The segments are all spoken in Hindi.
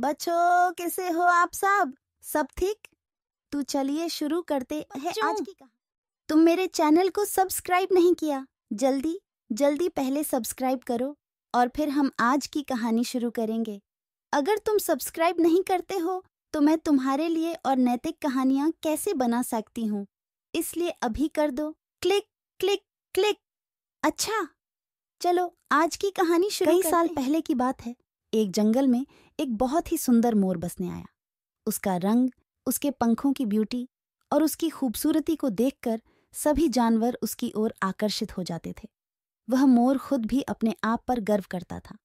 बच्चों कैसे हो आप सब सब ठीक तो चलिए शुरू करते हैं आज की तुम मेरे चैनल को सब्सक्राइब नहीं किया जल्दी जल्दी पहले सब्सक्राइब करो और फिर हम आज की कहानी शुरू करेंगे अगर तुम सब्सक्राइब नहीं करते हो तो मैं तुम्हारे लिए और नैतिक कहानियाँ कैसे बना सकती हूँ इसलिए अभी कर दो क्लिक क्लिक क्लिक अच्छा चलो आज की कहानी शुरू कई साल पहले की बात है एक जंगल में एक बहुत ही सुंदर मोर बसने आया उसका रंग उसके पंखों की ब्यूटी और उसकी खूबसूरती को देखकर सभी जानवर उसकी ओर आकर्षित हो जाते थे वह मोर खुद भी अपने आप पर गर्व करता था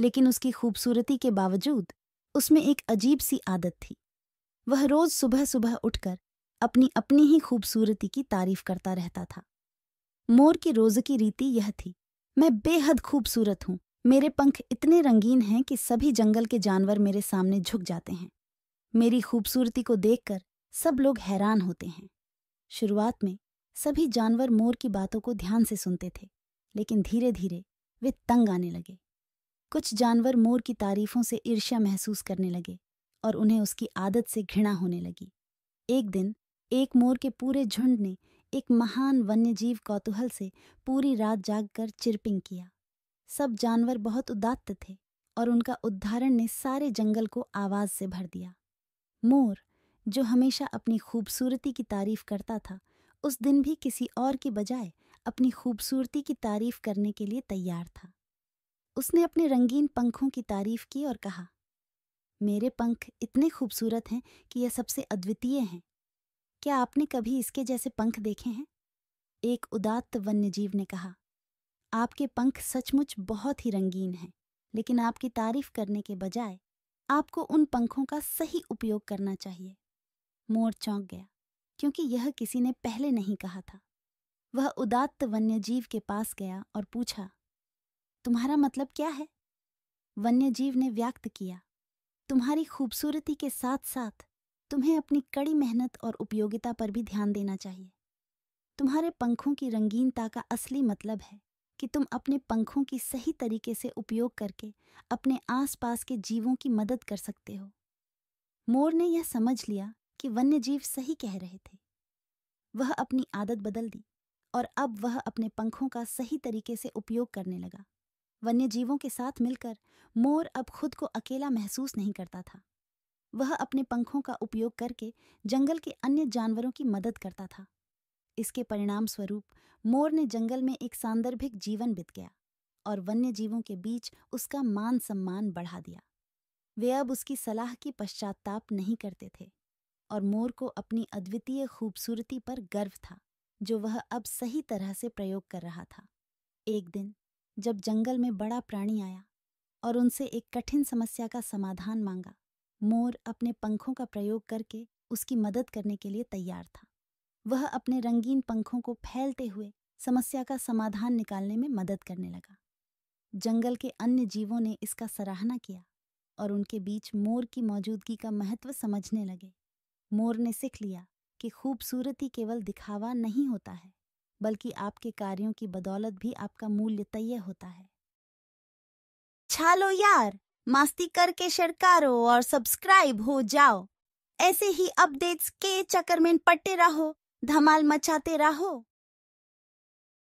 लेकिन उसकी खूबसूरती के बावजूद उसमें एक अजीब सी आदत थी वह रोज सुबह सुबह उठकर अपनी अपनी ही खूबसूरती की तारीफ करता रहता था मोर की रोज की रीति यह थी मैं बेहद खूबसूरत हूं मेरे पंख इतने रंगीन हैं कि सभी जंगल के जानवर मेरे सामने झुक जाते हैं मेरी खूबसूरती को देखकर सब लोग हैरान होते हैं शुरुआत में सभी जानवर मोर की बातों को ध्यान से सुनते थे लेकिन धीरे धीरे वे तंग आने लगे कुछ जानवर मोर की तारीफों से ईर्ष्या महसूस करने लगे और उन्हें उसकी आदत से घृणा होने लगी एक दिन एक मोर के पूरे झुंड ने एक महान वन्यजीव कौतूहल से पूरी रात जागकर चिरपिंग किया सब जानवर बहुत उदात्त थे और उनका उद्धारण ने सारे जंगल को आवाज से भर दिया मोर जो हमेशा अपनी खूबसूरती की तारीफ करता था उस दिन भी किसी और की बजाय अपनी खूबसूरती की तारीफ करने के लिए तैयार था उसने अपने रंगीन पंखों की तारीफ की और कहा मेरे पंख इतने खूबसूरत हैं कि यह सबसे अद्वितीय हैं क्या आपने कभी इसके जैसे पंख देखे हैं एक उदात्त वन्यजीव ने कहा आपके पंख सचमुच बहुत ही रंगीन हैं लेकिन आपकी तारीफ करने के बजाय आपको उन पंखों का सही उपयोग करना चाहिए मोर चौंक गया क्योंकि यह किसी ने पहले नहीं कहा था वह उदात्त वन्यजीव के पास गया और पूछा तुम्हारा मतलब क्या है वन्यजीव ने व्यक्त किया तुम्हारी खूबसूरती के साथ साथ तुम्हें अपनी कड़ी मेहनत और उपयोगिता पर भी ध्यान देना चाहिए तुम्हारे पंखों की रंगीनता का असली मतलब है कि तुम अपने पंखों की सही तरीके से उपयोग करके अपने आसपास के जीवों की मदद कर सकते हो मोर ने यह समझ लिया कि वन्यजीव सही कह रहे थे वह अपनी आदत बदल दी और अब वह अपने पंखों का सही तरीके से उपयोग करने लगा वन्यजीवों के साथ मिलकर मोर अब खुद को अकेला महसूस नहीं करता था वह अपने पंखों का उपयोग करके जंगल के अन्य जानवरों की मदद करता था इसके परिणाम स्वरूप मोर ने जंगल में एक सांदर्भिक जीवन बित गया और वन्य जीवों के बीच उसका मान सम्मान बढ़ा दिया वे अब उसकी सलाह की पश्चाताप नहीं करते थे और मोर को अपनी अद्वितीय खूबसूरती पर गर्व था जो वह अब सही तरह से प्रयोग कर रहा था एक दिन जब जंगल में बड़ा प्राणी आया और उनसे एक कठिन समस्या का समाधान मांगा मोर अपने पंखों का प्रयोग करके उसकी मदद करने के लिए तैयार था वह अपने रंगीन पंखों को फैलते हुए समस्या का समाधान निकालने में मदद करने लगा जंगल के अन्य जीवों ने इसका सराहना किया और उनके बीच मोर की मौजूदगी का महत्व समझने लगे मोर ने सीख लिया कि खूबसूरती केवल दिखावा नहीं होता है बल्कि आपके कार्यों की बदौलत भी आपका मूल्य तय होता है छालो यार मास्ती करके शरकारो और सब्सक्राइब हो जाओ ऐसे ही अपडेट्स के चक्कर में पट्टे रहो धमाल मचाते रहो